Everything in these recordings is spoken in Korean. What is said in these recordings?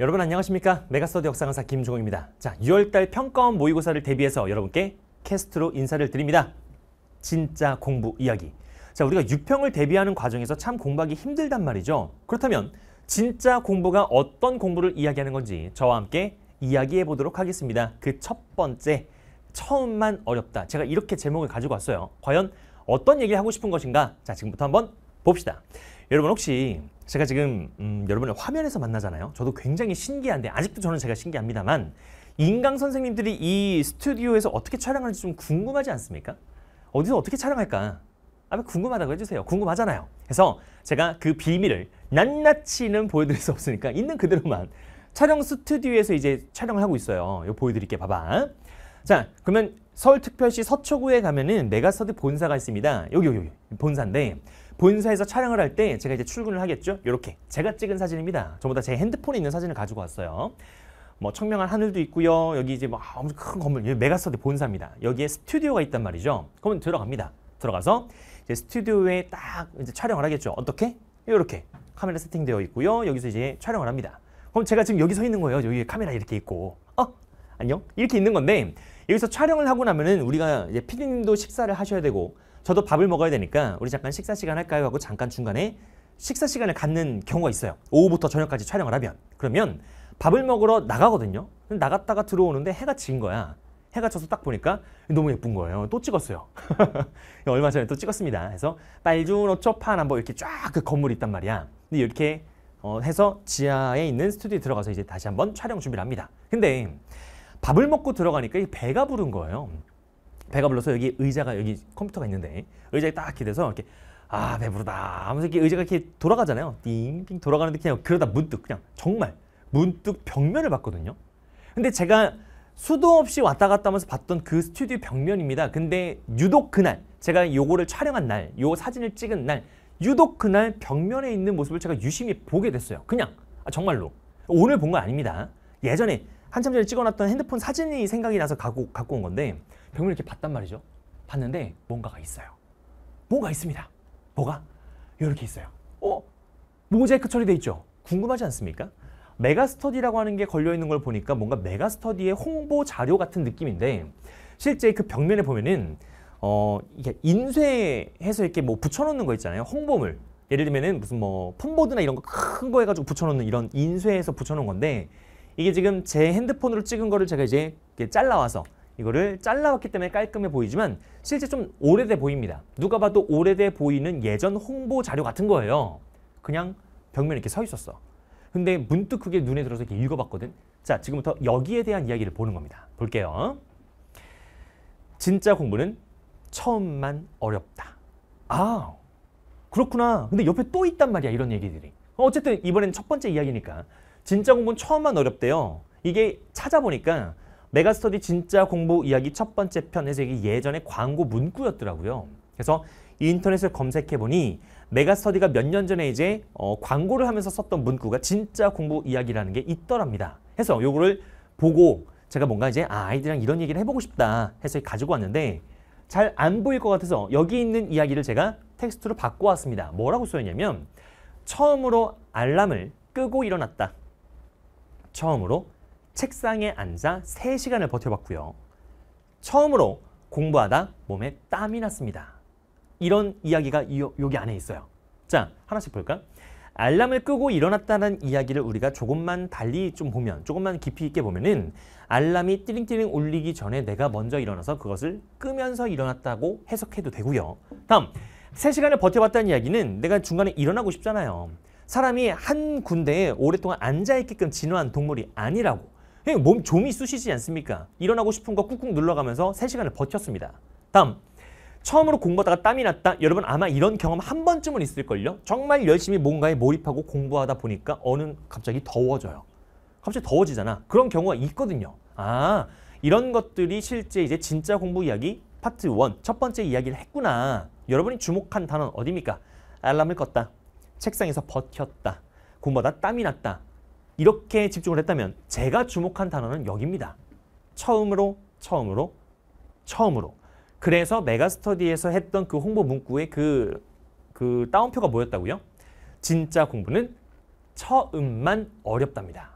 여러분 안녕하십니까 메가스터디 역사강사 김종호입니다 자 6월달 평가원 모의고사를 대비해서 여러분께 캐스트로 인사를 드립니다 진짜 공부 이야기 자 우리가 유평을 대비하는 과정에서 참 공부하기 힘들단 말이죠 그렇다면 진짜 공부가 어떤 공부를 이야기하는 건지 저와 함께 이야기해 보도록 하겠습니다 그 첫 번째 처음만 어렵다 제가 이렇게 제목을 가지고 왔어요 과연 어떤 얘기를 하고 싶은 것인가 자 지금부터 한번 봅시다 여러분 혹시 제가 지금 음, 여러분의 화면에서 만나잖아요. 저도 굉장히 신기한데 아직도 저는 제가 신기합니다만 인강 선생님들이 이 스튜디오에서 어떻게 촬영하는지 좀 궁금하지 않습니까? 어디서 어떻게 촬영할까? 아마 궁금하다고 해주세요. 궁금하잖아요. 그래서 제가 그 비밀을 낱낱이는 보여드릴 수 없으니까 있는 그대로만 촬영 스튜디오에서 이제 촬영을 하고 있어요. 이거 보여드릴게 봐봐. 자, 그러면 서울특별시 서초구에 가면은 메가서드 본사가 있습니다. 여기, 여기, 여기 본사인데 본사에서 촬영을 할 때 제가 이제 출근을 하겠죠. 이렇게 제가 찍은 사진입니다. 저보다 제 핸드폰에 있는 사진을 가지고 왔어요. 뭐 청명한 하늘도 있고요. 여기 이제 뭐 아, 엄청 큰 건물, 여기 메가스터디 본사입니다. 여기에 스튜디오가 있단 말이죠. 그러면 들어갑니다. 들어가서 이제 스튜디오에 딱 이제 촬영을 하겠죠. 어떻게? 이렇게 카메라 세팅되어 있고요. 여기서 이제 촬영을 합니다. 그럼 제가 지금 여기 서 있는 거예요. 여기 카메라 이렇게 있고. 어? 안녕? 이렇게 있는 건데 여기서 촬영을 하고 나면은 우리가 이제 피디님도 식사를 하셔야 되고 저도 밥을 먹어야 되니까 우리 잠깐 식사 시간 할까요? 하고 잠깐 중간에 식사 시간을 갖는 경우가 있어요. 오후부터 저녁까지 촬영을 하면. 그러면 밥을 먹으러 나가거든요. 나갔다가 들어오는데 해가 진 거야. 해가 져서 딱 보니까 너무 예쁜 거예요. 또 찍었어요. 얼마 전에 또 찍었습니다. 그래서 빨주노초파 한번 이렇게 쫙 그 건물이 있단 말이야. 근데 이렇게 어, 해서 지하에 있는 스튜디오에 들어가서 이제 다시 한번 촬영 준비를 합니다. 근데 밥을 먹고 들어가니까 배가 부른 거예요. 배가 불러서 여기 의자가 여기 컴퓨터가 있는데 의자에 딱 기대서 이렇게 아 배부르다 하면서 이렇게 의자가 이렇게 돌아가잖아요. 띵띵 돌아가는데 그냥 그러다 문득 그냥 정말 문득 벽면을 봤거든요. 근데 제가 수도 없이 왔다 갔다 하면서 봤던 그 스튜디오 벽면입니다. 근데 유독 그날 제가 요거를 촬영한 날, 요 사진을 찍은 날 유독 그날 벽면에 있는 모습을 제가 유심히 보게 됐어요. 그냥 아, 정말로 오늘 본 거 아닙니다. 예전에 한참 전에 찍어놨던 핸드폰 사진이 생각이 나서 갖고, 갖고 온 건데 병을 이렇게 봤단 말이죠. 봤는데 뭔가가 있어요. 뭐가 있습니다. 뭐가? 이렇게 있어요. 어? 모자이크 처리돼 있죠. 궁금하지 않습니까? 메가스터디라고 하는 게 걸려 있는 걸 보니까 뭔가 메가스터디의 홍보 자료 같은 느낌인데 실제 그 벽면에 보면은 어 이게 인쇄해서 이렇게 뭐 붙여놓는 거 있잖아요. 홍보물. 예를 들면은 무슨 뭐품보드나 이런 거 큰 거 해가지고 붙여놓는 이런 인쇄해서 붙여놓은 건데 이게 지금 제 핸드폰으로 찍은 거를 제가 이제 이렇게 잘라와서 이거를 잘라왔기 때문에 깔끔해 보이지만 실제 좀 오래돼 보입니다. 누가 봐도 오래돼 보이는 예전 홍보 자료 같은 거예요. 그냥 벽면에 이렇게 서 있었어. 근데 문득 그게 눈에 들어서 이렇게 읽어봤거든. 자, 지금부터 여기에 대한 이야기를 보는 겁니다. 볼게요. 진짜 공부는 처음만 어렵다. 아, 그렇구나. 근데 옆에 또 있단 말이야, 이런 얘기들이. 어, 어쨌든 이번엔 첫 번째 이야기니까. 진짜 공부는 처음만 어렵대요. 이게 찾아보니까 메가스터디 진짜 공부 이야기 첫 번째 편에서 이게 예전에 광고 문구였더라고요. 그래서 인터넷을 검색해보니 메가스터디가 몇 년 전에 이제 어, 광고를 하면서 썼던 문구가 진짜 공부 이야기라는 게 있더랍니다. 해서 요거를 보고 제가 뭔가 이제 아, 아이들이랑 이런 얘기를 해보고 싶다 해서 가지고 왔는데 잘 안 보일 것 같아서 여기 있는 이야기를 제가 텍스트로 바꿔왔습니다. 뭐라고 써있냐면 처음으로 알람을 끄고 일어났다. 처음으로 책상에 앉아 3시간을 버텨봤고요. 처음으로 공부하다 몸에 땀이 났습니다. 이런 이야기가 여기 안에 있어요. 자, 하나씩 볼까? 알람을 끄고 일어났다는 이야기를 우리가 조금만 달리 좀 보면, 조금만 깊이 있게 보면은 알람이 띠링띠링 울리기 전에 내가 먼저 일어나서 그것을 끄면서 일어났다고 해석해도 되고요. 다음, 3시간을 버텨봤다는 이야기는 내가 중간에 일어나고 싶잖아요. 사람이 한 군데에 오랫동안 앉아있게끔 진화한 동물이 아니라고 그냥 예, 몸 좀이 쑤시지 않습니까? 일어나고 싶은 거 꾹꾹 눌러가면서 3시간을 버텼습니다. 다음 처음으로 공부하다가 땀이 났다. 여러분 아마 이런 경험 한 번쯤은 있을걸요? 정말 열심히 뭔가에 몰입하고 공부하다 보니까 어느 갑자기 더워져요. 갑자기 더워지잖아. 그런 경우가 있거든요. 아 이런 것들이 실제 이제 진짜 공부 이야기 파트 1첫 번째 이야기를 했구나. 여러분이 주목한 단어는 어디입니까? 알람을 껐다. 책상에서 버텼다. 공부하다 땀이 났다. 이렇게 집중을 했다면 제가 주목한 단어는 여기입니다. 처음으로, 처음으로, 처음으로. 그래서 메가스터디에서 했던 그 홍보 문구의 그, 그 다운표가 뭐였다고요? 진짜 공부는 처음만 어렵답니다.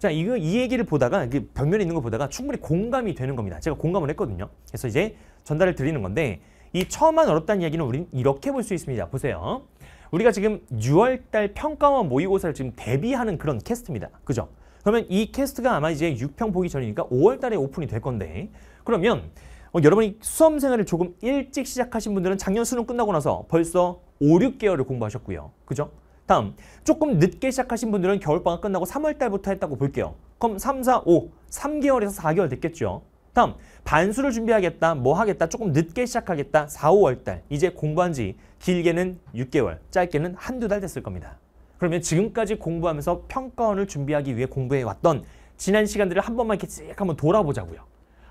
자, 이거, 이 얘기를 보다가, 그 벽면에 있는 걸 보다가 충분히 공감이 되는 겁니다. 제가 공감을 했거든요. 그래서 이제 전달을 드리는 건데, 이 처음만 어렵다는 이야기는 우린 이렇게 볼 수 있습니다. 보세요. 우리가 지금 6월달 평가원 모의고사를 지금 대비하는 그런 캐스트입니다. 그죠? 그러면 이 캐스트가 아마 이제 6평 보기 전이니까 5월달에 오픈이 될 건데 그러면 어, 여러분이 수험생활을 조금 일찍 시작하신 분들은 작년 수능 끝나고 나서 벌써 5, 6개월을 공부하셨고요. 그죠? 다음, 조금 늦게 시작하신 분들은 겨울방학 끝나고 3월달부터 했다고 볼게요. 그럼 3, 4, 5, 3개월에서 4개월 됐겠죠. 다음, 반수를 준비하겠다, 뭐 하겠다, 조금 늦게 시작하겠다, 4, 5월달. 이제 공부한 지 길게는 6개월, 짧게는 한두 달 됐을 겁니다. 그러면 지금까지 공부하면서 평가원을 준비하기 위해 공부해왔던 지난 시간들을 한 번만 이렇게 한번 돌아보자고요.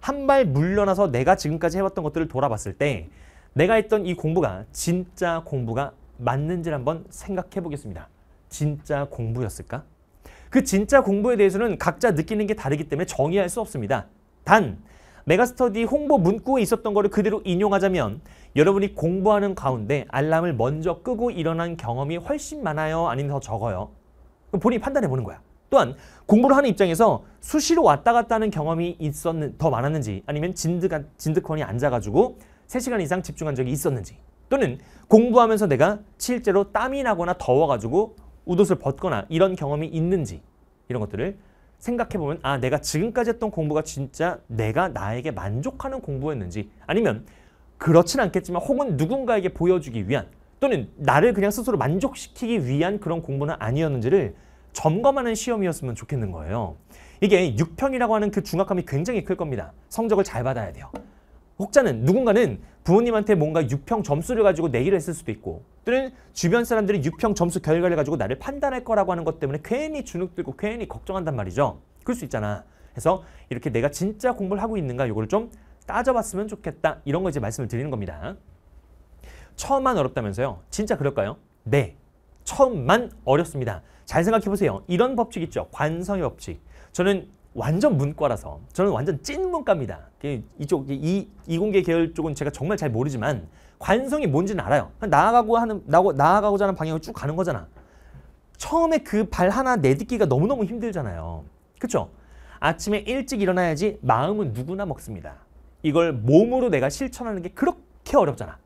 한 발 물러나서 내가 지금까지 해왔던 것들을 돌아봤을 때 내가 했던 이 공부가 진짜 공부가 맞는지를 한번 생각해 보겠습니다. 진짜 공부였을까? 그 진짜 공부에 대해서는 각자 느끼는 게 다르기 때문에 정의할 수 없습니다. 단, 메가스터디 홍보 문구에 있었던 거를 그대로 인용하자면 여러분이 공부하는 가운데 알람을 먼저 끄고 일어난 경험이 훨씬 많아요? 아니면 더 적어요? 본인이 판단해 보는 거야. 또한 공부를 하는 입장에서 수시로 왔다 갔다 하는 경험이 있었는, 더 많았는지 아니면 진득, 진득하이 앉아가지고 3시간 이상 집중한 적이 있었는지 또는 공부하면서 내가 실제로 땀이 나거나 더워가지고 웃옷을 벗거나 이런 경험이 있는지 이런 것들을 생각해보면 아 내가 지금까지 했던 공부가 진짜 내가 나에게 만족하는 공부였는지 아니면 그렇진 않겠지만 혹은 누군가에게 보여주기 위한 또는 나를 그냥 스스로 만족시키기 위한 그런 공부는 아니었는지를 점검하는 시험이었으면 좋겠는 거예요. 이게 6평이라고 하는 그 중압감이 굉장히 클 겁니다. 성적을 잘 받아야 돼요. 혹자는 누군가는 부모님한테 뭔가 6평 점수를 가지고 내기를 했을 수도 있고 또는 주변 사람들이 6평 점수 결과를 가지고 나를 판단할 거라고 하는 것 때문에 괜히 주눅들고 괜히 걱정한단 말이죠. 그럴 수 있잖아. 그래서 이렇게 내가 진짜 공부를 하고 있는가 이걸 좀 따져봤으면 좋겠다. 이런 거 이제 말씀을 드리는 겁니다. 처음만 어렵다면서요? 진짜 그럴까요? 네. 처음만 어렵습니다. 잘 생각해보세요. 이런 법칙 있죠. 관성의 법칙. 저는 완전 문과라서 저는 완전 찐 문과입니다. 이쪽 이 이공계 계열 쪽은 제가 정말 잘 모르지만 관성이 뭔지는 알아요. 나아가고 하는 나고 나아가고자 하는 방향으로쭉 가는 거잖아. 처음에 그 발 하나 내딛기가 너무너무 힘들잖아요. 그렇죠? 아침에 일찍 일어나야지 마음은 누구나 먹습니다. 이걸 몸으로 내가 실천하는 게 그렇게 어렵잖아.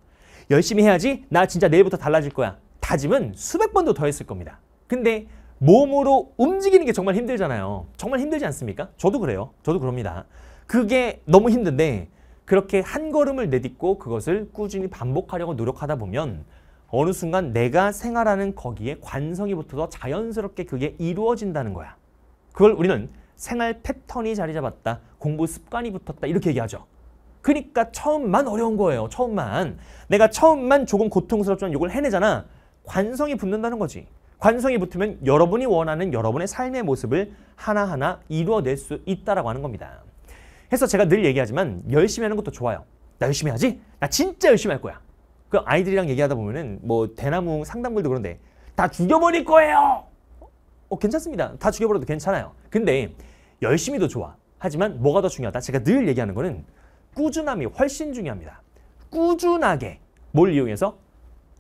열심히 해야지 나 진짜 내일부터 달라질 거야. 다짐은 수백 번도 더 했을 겁니다. 근데 몸으로 움직이는 게 정말 힘들잖아요. 정말 힘들지 않습니까? 저도 그래요. 저도 그럽니다. 그게 너무 힘든데 그렇게 한 걸음을 내딛고 그것을 꾸준히 반복하려고 노력하다 보면 어느 순간 내가 생활하는 거기에 관성이 붙어서 자연스럽게 그게 이루어진다는 거야. 그걸 우리는 생활 패턴이 자리 잡았다, 공부 습관이 붙었다 이렇게 얘기하죠. 그러니까 처음만 어려운 거예요. 처음만. 내가 처음만 조금 고통스럽지만 이걸 해내잖아. 관성이 붙는다는 거지. 관성이 붙으면 여러분이 원하는 여러분의 삶의 모습을 하나하나 이루어낼 수 있다라고 하는 겁니다. 해서 제가 늘 얘기하지만 열심히 하는 것도 좋아요. 나 열심히 하지? 나 진짜 열심히 할 거야. 그 아이들이랑 얘기하다 보면은 뭐 대나무 상담물도 그런데 다 죽여버릴 거예요. 어, 괜찮습니다. 다 죽여버려도 괜찮아요. 근데 열심히도 좋아. 하지만 뭐가 더 중요하다? 제가 늘 얘기하는 거는 꾸준함이 훨씬 중요합니다. 꾸준하게 뭘 이용해서?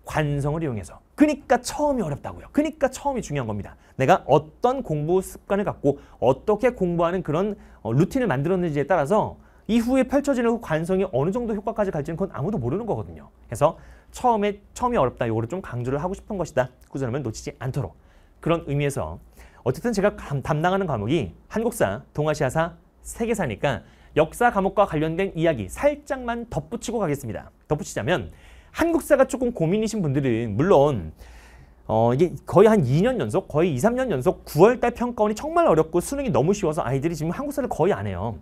관성을 이용해서. 그러니까 처음이 어렵다고요. 그러니까 처음이 중요한 겁니다. 내가 어떤 공부 습관을 갖고 어떻게 공부하는 그런 어, 루틴을 만들었는지에 따라서 이후에 펼쳐지는 그 관성이 어느 정도 효과까지 갈지는 그건 아무도 모르는 거거든요. 그래서 처음에 처음이 어렵다 요거를 좀 강조를 하고 싶은 것이다. 꾸준함을 놓치지 않도록 그런 의미에서 어쨌든 제가 담당하는 과목이 한국사, 동아시아사, 세계사니까 역사 과목과 관련된 이야기 살짝만 덧붙이고 가겠습니다. 덧붙이자면 한국사가 조금 고민이신 분들은 물론 어, 이게 거의 한 2년 연속, 거의 2, 3년 연속 9월달 평가원이 정말 어렵고 수능이 너무 쉬워서 아이들이 지금 한국사를 거의 안 해요.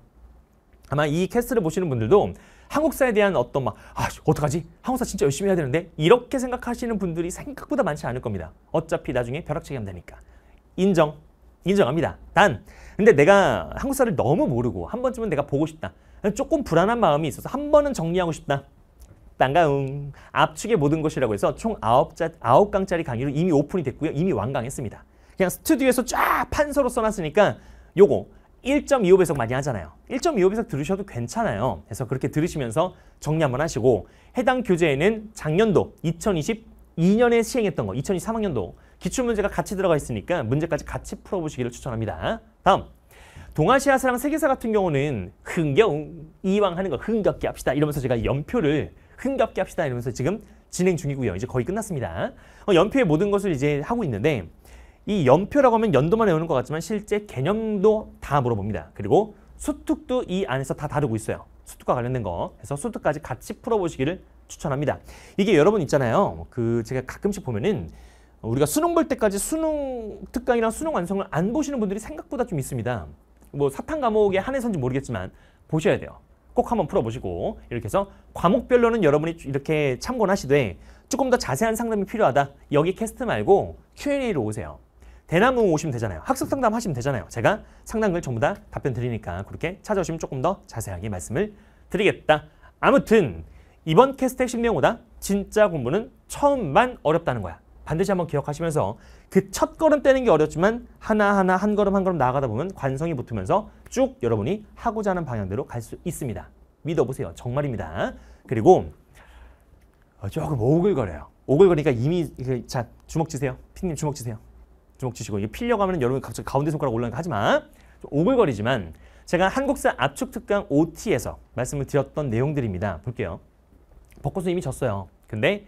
아마 이 캐스트를 보시는 분들도 한국사에 대한 어떤 막, 아, 어떡하지? 한국사 진짜 열심히 해야 되는데? 이렇게 생각하시는 분들이 생각보다 많지 않을 겁니다. 어차피 나중에 벼락치기 하면 되니까. 인정. 인정합니다. 단 근데 내가 한국사를 너무 모르고 한 번쯤은 내가 보고 싶다. 조금 불안한 마음이 있어서 한 번은 정리하고 싶다. 땅가응 압축의 모든 것이라고 해서 총아 강짜리 강의로 이미 오픈이 됐고요. 이미 완강했습니다. 그냥 스튜디오에서 쫙 판서로 써놨으니까 요거 1.25 배속 많이 하잖아요. 1.25 배속 들으셔도 괜찮아요. 그래서 그렇게 들으시면서 정리 한번 하시고 해당 교재에는 작년도 2022년에 시행했던 거 2023학년도 기출문제가 같이 들어가 있으니까 문제까지 같이 풀어보시기를 추천합니다. 다음 동아시아사랑 세계사 같은 경우는 흥겨운 이왕 하는 거 흥겹게 합시다 이러면서 제가 연표를 흥겹게 합시다 이러면서 지금 진행 중이고요. 이제 거의 끝났습니다. 어, 연표의 모든 것을 이제 하고 있는데 이 연표라고 하면 연도만 외우는 것 같지만 실제 개념도 다 물어봅니다. 그리고 수특도 이 안에서 다 다루고 있어요. 수특과 관련된 거. 그래서 수특까지 같이 풀어보시기를 추천합니다. 이게 여러분 있잖아요. 그 제가 가끔씩 보면은 우리가 수능 볼 때까지 수능 특강이랑 수능 완성을 안 보시는 분들이 생각보다 좀 있습니다. 뭐 사탕 과목에 한해서인지 모르겠지만 보셔야 돼요. 꼭 한번 풀어보시고 이렇게 해서 과목별로는 여러분이 이렇게 참고하시되 조금 더 자세한 상담이 필요하다. 여기 캐스트 말고 Q&A로 오세요. 대나무 오시면 되잖아요. 학습 상담 하시면 되잖아요. 제가 상담을 전부 다 답변 드리니까 그렇게 찾아오시면 조금 더 자세하게 말씀을 드리겠다. 아무튼 이번 캐스트 핵심 내용 보다 진짜 공부는 처음만 어렵다는 거야. 반드시 한번 기억하시면서 그 첫 걸음 떼는 게 어렵지만 하나하나 한 걸음 한 걸음 나아가다 보면 관성이 붙으면서 쭉 여러분이 하고자 하는 방향대로 갈 수 있습니다. 믿어보세요. 정말입니다. 그리고 어, 조금 오글거려요. 오글거리니까 이미 자 주먹 치세요. 피님 주먹 치세요. 주먹 치시고 이게 필려고 하면 여러분 이 갑자기 가운데 손가락 올라가니까 하지 마. 오글거리지만 제가 한국사 압축 특강 OT에서 말씀을 드렸던 내용들입니다. 볼게요. 벚꽃은 이미 졌어요. 근데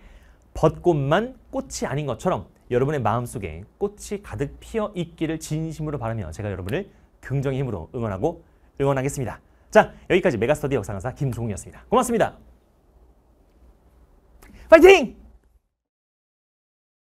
벚꽃만 꽃이 아닌 것처럼 여러분의 마음속에 꽃이 가득 피어 있기를 진심으로 바라며 제가 여러분을 긍정의 힘으로 응원하고 응원하겠습니다. 자, 여기까지 메가스터디 역사 강사 김종훈이었습니다. 고맙습니다. 파이팅!